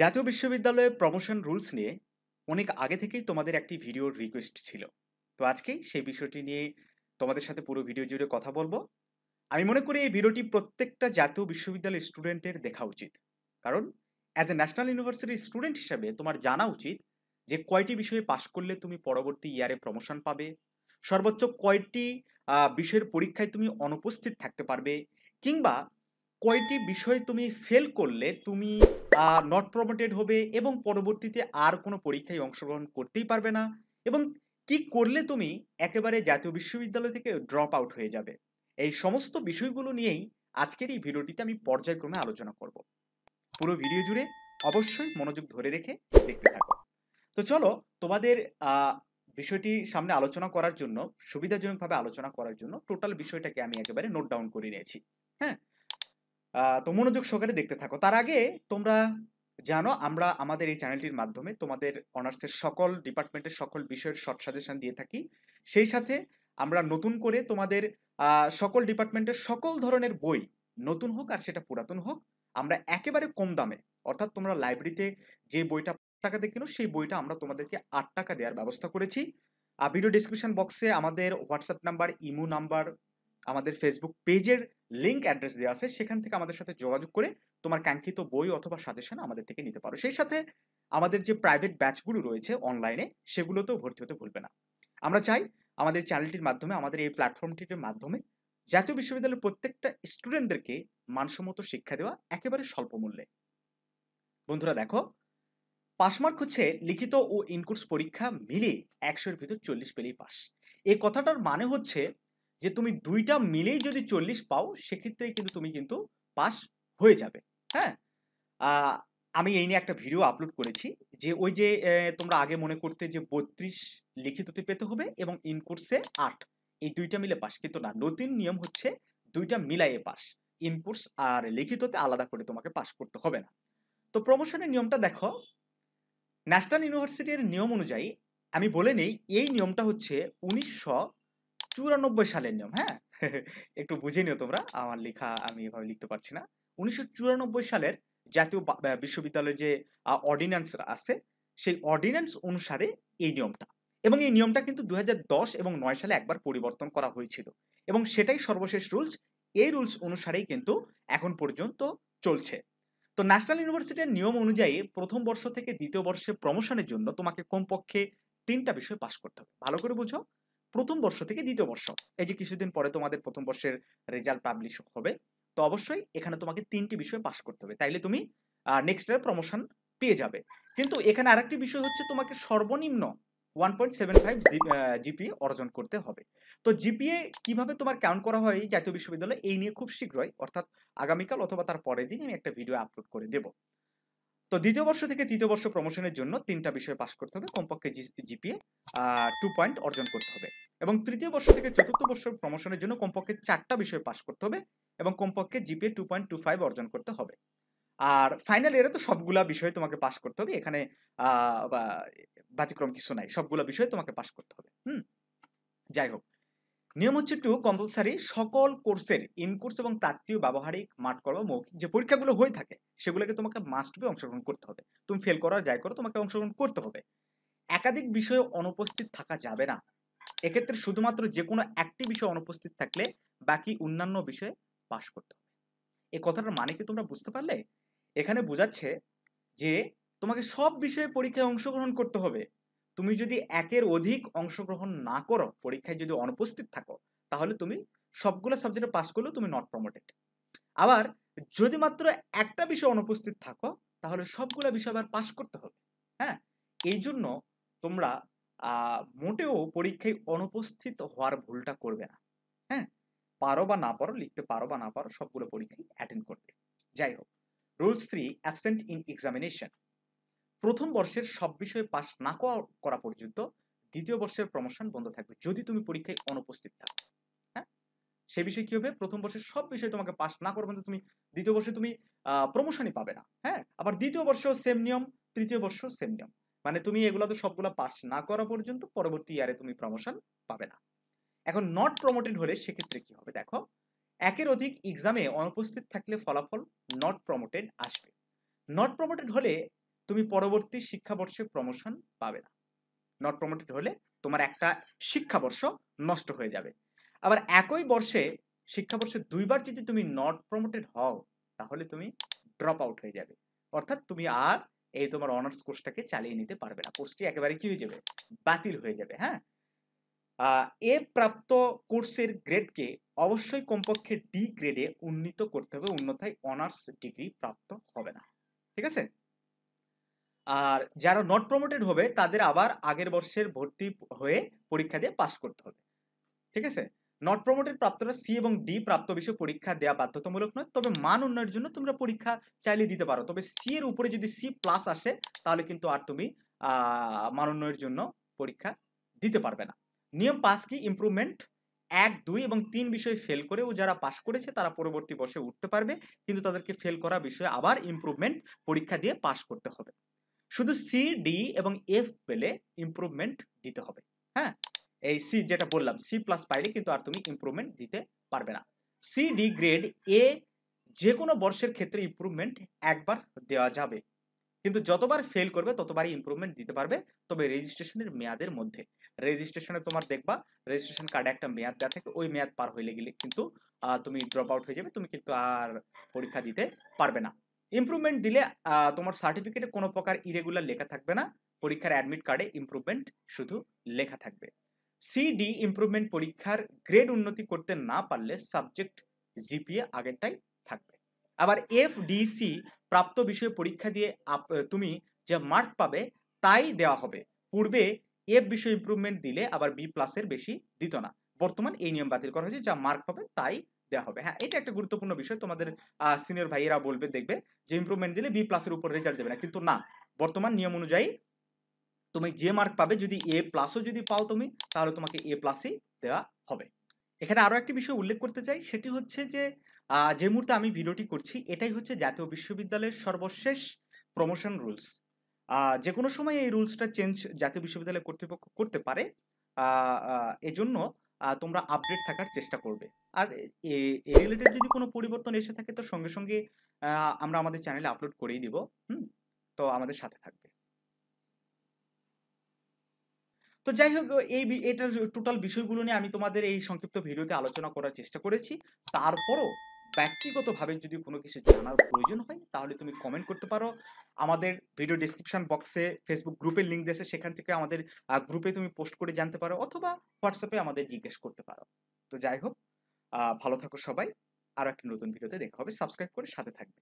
জাতীয় বিশ্ববিদ্যালয়ে promotion rules নিয়ে অনেক আগে থেকেই তোমাদের একটি ভিডিওর রিকোয়েস্ট ছিল তো আজকেই সেই বিষয়টি নিয়ে তোমাদের সাথে পুরো ভিডিও জুড়ে কথা বলবো আমি মনে করি এই ভিডিওটি প্রত্যেকটা জাতীয় বিশ্ববিদ্যালয়ের স্টুডেন্টের দেখা উচিত কারণ অ্যাজ এ ন্যাশনাল ইউনিভার্সিটির স্টুডেন্ট হিসাবে তোমার জানা উচিত যে কয়টি বিষয়ে পাশ করলে তুমি পরবর্তী ইয়ারে প্রমোশন পাবে সর্বোচ্চ কয়টি বিষয়ের পরীক্ষায় তুমি অনুপস্থিত থাকতে পারবে কিংবা কয়টি বিষয় তুমি ফেল করলে তুমি নট প্রমোটেড হবে এবং পরবর্তীতে আর কোনো পরীক্ষায় অংশগ্রহণ করতেই পারবে না এবং কি করলে তুমি একেবারে জাতীয় বিশ্ববিদ্যালয় থেকে ড্রপ আউট হয়ে যাবে এই সমস্ত বিষয়গুলো নিয়েই আজকের এই ভিডিওটিতে আমি পর্যায়ক্রমে আলোচনা করব পুরো ভিডিও জুড়ে অবশ্যই মনোযোগ ধরে রেখে দেখতে থাকো তো চলো তোমাদের বিষয়টি সামনে আলোচনা করার জন্য সুবিধাজনকভাবে আলোচনা করার জন্য টোটাল বিষয়টাকে আমি একেবারে নোট ডাউন করে নিয়েছি হ্যাঁ তো মনোযোগ সহকারে দেখতে থাকো তার আগে তোমরা জানো আমরা আমাদের এই চ্যানেলটির মাধ্যমে তোমাদের অনার্সের সকল ডিপার্টমেন্টের সকল বিষয়ের শর্ট সাজেশন দিয়ে থাকি সেই সাথে আমরা নতুন করে তোমাদের সকল ডিপার্টমেন্টের সকল ধরনের বই নতুন হোক আর সেটা পুরাতন হোক আমরা একেবারে কম দামে অর্থাৎ তোমরা লাইব্রেরিতে যে বইটা টাকা দিয়ে কিনো সেই বইটা আমরা তোমাদেরকে আট টাকা দেওয়ার ব্যবস্থা করেছি আর ভিডিও ডিসক্রিপশন বক্সে আমাদের হোয়াটসঅ্যাপ নাম্বার ইমো নাম্বার আমাদের ফেসবুক পেজের লিঙ্ক অ্যাড্রেস দেওয়া আছে সেখান থেকে আমাদের সাথে যোগাযোগ করে তোমার কাঙ্ক্ষিত বই অথবা সাজেশন আমাদের থেকে নিতে পারো সেই সাথে আমাদের যে প্রাইভেট ব্যাচগুলো রয়েছে অনলাইনে সেগুলোতেও ভর্তি হতে ভুলবে না আমরা চাই আমাদের চ্যানেলটির মাধ্যমে আমাদের এই প্ল্যাটফর্মটির মাধ্যমে জাতীয় বিশ্ববিদ্যালয়ের প্রত্যেকটা স্টুডেন্টদেরকে মানসম্মত শিক্ষা দেওয়া একেবারে স্বল্প মূল্যে বন্ধুরা দেখো পাশমার্ক হচ্ছে লিখিত ও ইনকোর্স পরীক্ষা মিলিয়ে একশোর ভিতর চল্লিশ পেলেই পাস এই কথাটার মানে হচ্ছে যে তুমি দুইটা মিলেই যদি চল্লিশ পাও সেক্ষেত্রে কিন্তু তুমি কিন্তু পাস হয়ে যাবে হ্যাঁ আমি এই নিয়ে একটা ভিডিও আপলোড করেছি যে ওই যে তোমরা আগে মনে করতে যে বত্রিশ লিখিততে পেতে হবে এবং ইনকোর্সে আট এই দুইটা মিলে পাস কিন্তু না নতুন নিয়ম হচ্ছে দুইটা মিলাইয়ে পাস ইনকোর্স আর লিখিততে আলাদা করে তোমাকে পাস করতে হবে না তো প্রমোশনের নিয়মটা দেখো ন্যাশনাল ইউনিভার্সিটির নিয়ম অনুযায়ী আমি বলে নেই এই নিয়মটা হচ্ছে উনিশশো চুরানব্বই সালের নিয়ম হ্যাঁ একটু বুঝে নিও তোমরা আমার লেখা আমি এভাবে লিখতে পারছি না উনিশশো সালের জাতীয় বিশ্ববিদ্যালয়ের যে অর্ডিন্যান্স আছে সেই অর্ডিন্যান্স অনুসারে এই নিয়মটা এবং এই নিয়মটা কিন্তু দু এবং নয় সালে একবার পরিবর্তন করা হয়েছিল এবং সেটাই সর্বশেষ রুলস এই রুলস অনুসারেই কিন্তু এখন পর্যন্ত চলছে তো ন্যাশনাল ইউনিভার্সিটির নিয়ম অনুযায়ী প্রথম বর্ষ থেকে দ্বিতীয় বর্ষে প্রমোশনের জন্য তোমাকে কমপক্ষে তিনটা বিষয় পাশ করতে হবে ভালো করে বুঝো প্রথম বর্ষ থেকে দ্বিতীয় বর্ষ এই যে কিছুদিন পরে তোমাদের প্রথম বর্ষের রেজাল্ট পাবলিশ হবে তো অবশ্যই এখানে তোমাকে তিনটি বিষয় পাস করতে হবে তাইলে তুমি নেক্সট ইয়ার প্রমোশন পেয়ে যাবে কিন্তু এখানে আরেকটি বিষয় হচ্ছে তোমাকে সর্বনিম্ন one point seven five GPA অর্জন করতে হবে তো জিপিএ কিভাবে তোমার কাউন্ট করা হয় জাতীয় বিশ্ববিদ্যালয়ে এই নিয়ে খুব শীঘ্রই অর্থাৎ আগামীকাল অথবা তার পরের দিন আমি একটা ভিডিও আপলোড করে দেবো তো দ্বিতীয় বর্ষ থেকে তৃতীয় বর্ষ প্রমোশনের জন্য তিনটা বিষয়ে পাশ করতে হবে কমপক্ষে জিপিএ টু পয়েন্ট অর্জন করতে হবে এবং তৃতীয় বর্ষ থেকে চতুর্থ বর্ষ প্রমোশনের জন্য কমপক্ষে চারটা বিষয়ে পাশ করতে হবে এবং কমপক্ষে GPA two point two five অর্জন করতে হবে আর ফাইনাল ইয়ারে তো সবগুলা বিষয়ে তোমাকে পাশ করতে হবে এখানে ব্যতিক্রম কিছু নাই সবগুলা বিষয়ে তোমাকে পাশ করতে হবে হুম যাই হোক নিয়ম হচ্ছে টু কম্পালসারি সকল কোর্সের ইন কোর্স এবং তাত্ত্বীয় ব্যবহারিক মাঠ করবা মৌখিক যে পরীক্ষাগুলো হয়ে থাকে সেগুলোকে তোমাকে মাস্ট বি অংশগ্রহণ করতে হবে তুমি ফেল করার যাই করো তোমাকে অংশগ্রহণ করতে হবে একাধিক বিষয়ে অনুপস্থিত থাকা যাবে না এক্ষেত্রে শুধুমাত্র যে কোনো একটি বিষয়ে অনুপস্থিত থাকলে বাকি অন্যান্য বিষয়ে পাশ করতে হবে এ কথাটার মানে কি তোমরা বুঝতে পারলে এখানে বোঝাচ্ছে যে তোমাকে সব বিষয়ে পরীক্ষায় অংশগ্রহণ করতে হবে তুমি যদি একের অধিক অংশগ্রহণ না করো পরীক্ষায় যদি অনুপস্থিত থাকো তাহলে তুমি সবগুলো সাবজেক্টে পাস করলেও তুমি নট প্রমোটেড আবার যদি মাত্র একটা বিষয় অনুপস্থিত থাকো তাহলে সবগুলো বিষয় আবার পাস করতে হবে হ্যাঁ এই জন্য তোমরা মোটেও পরীক্ষায় অনুপস্থিত হওয়ার ভুলটা করবে না হ্যাঁ পারো বা না পারো লিখতে পারো বা না পারো সবগুলো পরীক্ষায় অ্যাটেন্ড করবে যাই হোক rules three absent in examination প্রথম বর্ষের সব বিষয়ে পাস না করা পর্যন্ত দ্বিতীয় বর্ষের প্রমোশন বন্ধ থাকবে যদি তুমি পরীক্ষায় অনুপস্থিত থাকো হ্যাঁ সে বিষয়ে কী হবে প্রথম বর্ষের সব বিষয়ে তোমাকে পাস না করা পর্যন্ত তুমি দ্বিতীয় বর্ষে তুমি প্রমোশনই পাবে না হ্যাঁ আবার দ্বিতীয় বর্ষ সেম নিয়ম তৃতীয় বর্ষ সেম নিয়ম মানে তুমি এগুলো তো সবগুলো পাস না করা পর্যন্ত পরবর্তী ইয়ারে তুমি প্রমোশন পাবে না এখন নট প্রমোটেড হলে সেক্ষেত্রে কি হবে দেখো একের অধিক এক্সামে অনুপস্থিত থাকলে ফলাফল নট প্রমোটেড আসবে নট প্রমোটেড হলে তুমি পরবর্তী শিক্ষাবর্ষে প্রমোশন পাবে না নট প্রমোটেড হলে তোমার একটা শিক্ষাবর্ষ নষ্ট হয়ে যাবে আবার একই বর্ষে শিক্ষাবর্ষে দুইবার যদি তুমি নট প্রমোটেড হও তাহলে তুমি ড্রপ আউট হয়ে যাবে অর্থাৎ তুমি আর এই তোমার অনার্স কোর্সটাকে চালিয়ে নিতে পারবে না কোর্সটি একেবারে কি হয়ে যাবে বাতিল হয়ে যাবে হ্যাঁ এ প্রাপ্ত কোর্সের গ্রেডকে অবশ্যই কমপক্ষে ডি গ্রেডে উন্নীত করতে হবে অন্যথায় অনার্স ডিগ্রি প্রাপ্ত হবে না ঠিক আছে আর যারা নট প্রমোটেড হবে তাদের আবার আগের বর্ষের ভর্তি হয়ে পরীক্ষা দিয়ে পাশ করতে হবে ঠিক আছে নট প্রমোটেড প্রাপ্তরা সি এবং ডি প্রাপ্ত বিষয়ে পরীক্ষা দেওয়া বাধ্যতামূলক নয় তবে মান উন্নয়নের জন্য তোমরা পরীক্ষা চাইলে দিতে পারো তবে সি এর উপরে যদি সি প্লাস আসে তাহলে কিন্তু আর তুমি মান উন্নয়নের জন্য পরীক্ষা দিতে পারবে না নিয়ম পাস কি ইম্প্রুভমেন্ট এক দুই এবং তিন বিষয়ে ফেল করে ও যারা পাশ করেছে তারা পরবর্তী বর্ষে উঠতে পারবে কিন্তু তাদেরকে ফেল করা বিষয়ে আবার ইম্প্রুভমেন্ট পরীক্ষা দিয়ে পাশ করতে হবে শুধু সি ডি এবং এফ পেলে ইম্প্রুভমেন্ট দিতে হবে হ্যাঁ এই সি যেটা বললাম সি প্লাস পাইলে কিন্তু আর তুমি ইম্প্রুভমেন্ট দিতে পারবে না সি ডি গ্রেড এ যে কোনো বর্ষের ক্ষেত্রে ইম্প্রুভমেন্ট একবার দেওয়া যাবে কিন্তু যতবার ফেল করবে ততবারই ইম্প্রুভমেন্ট দিতে পারবে তবে রেজিস্ট্রেশনের মেয়াদের মধ্যে রেজিস্ট্রেশনে তোমার দেখবা রেজিস্ট্রেশন কার্ডে একটা মেয়াদ দেওয়া থাকে ওই মেয়াদ পার হয়ে গেলে কিন্তু তুমি ড্রপ আউট হয়ে যাবে তুমি কিন্তু আর পরীক্ষা দিতে পারবে না ইম্প্রুভমেন্ট দিলে তোমার সার্টিফিকেটে কোনো প্রকার ইরেগুলার লেখা থাকবে না পরীক্ষার অ্যাডমিট কার্ডে ইম্প্রুভমেন্ট শুধু লেখা থাকবে সিডি ইম্প্রুভমেন্ট পরীক্ষার গ্রেড উন্নতি করতে না পারলে সাবজেক্ট জিপিএ আগেরটাই থাকবে আবার এফ ডিসি প্রাপ্ত বিষয়ে পরীক্ষা দিয়ে তুমি যে মার্ক পাবে তাই দেওয়া হবে পূর্বে এফ বিষয় ইম্প্রুভমেন্ট দিলে আবার বি প্লাসের বেশি দিত না বর্তমান এই নিয়ম বাতিল করা হয়েছে যা মার্ক পাবে তাই দেওয়া হবে হ্যাঁ এটা একটা গুরুত্বপূর্ণ বিষয় তোমাদের সিনিয়র ভাইয়েরা বলবে দেখবে যে ইম্প্রুভমেন্ট দিলে বি প্লাসের উপর রেজাল্ট দেবে না কিন্তু না বর্তমান নিয়ম অনুযায়ী তুমি যে মার্ক পাবে যদি এ প্লাসও যদি পাও তুমি তাহলে তোমাকে এ প্লাসই দেওয়া হবে এখানে আরও একটি বিষয় উল্লেখ করতে চাই সেটি হচ্ছে যে যে মুহূর্তে আমি ভিডিওটি করছি এটাই হচ্ছে জাতীয় বিশ্ববিদ্যালয়ের সর্বশেষ প্রমোশন রুলস যে কোনো সময় এই রুলসটা চেঞ্জ জাতীয় বিশ্ববিদ্যালয় কর্তৃপক্ষ করতে পারে এজন্য তোমরা আপডেট থাকার চেষ্টা করবে আর এ রিলেটেড যদি কোনো পরিবর্তন এসে থাকে তো সঙ্গে সঙ্গে আমরা আমাদের চ্যানেলে আপলোড করেই দিব হুম তো আমাদের সাথে থাকবে তো যাই হোক এই এটার টোটাল বিষয়গুলো নিয়ে আমি তোমাদের এই সংক্ষিপ্ত ভিডিওতে আলোচনা করার চেষ্টা করেছি তারপরও ব্যক্তিগতভাবে যদি কোনো কিছু জানার প্রয়োজন হয় তাহলে তুমি কমেন্ট করতে পারো আমাদের ভিডিও ডিসক্রিপশন বক্সে ফেসবুক গ্রুপের লিঙ্ক দেশে সেখান থেকে আমাদের গ্রুপে তুমি পোস্ট করে জানতে পারো অথবা হোয়াটসঅ্যাপে আমাদের জিজ্ঞেস করতে পারো তো যাই হোক ভালো থাকো সবাই আর একটা নতুন ভিডিওতে দেখা হবে সাবস্ক্রাইব করে সাথে থাকবে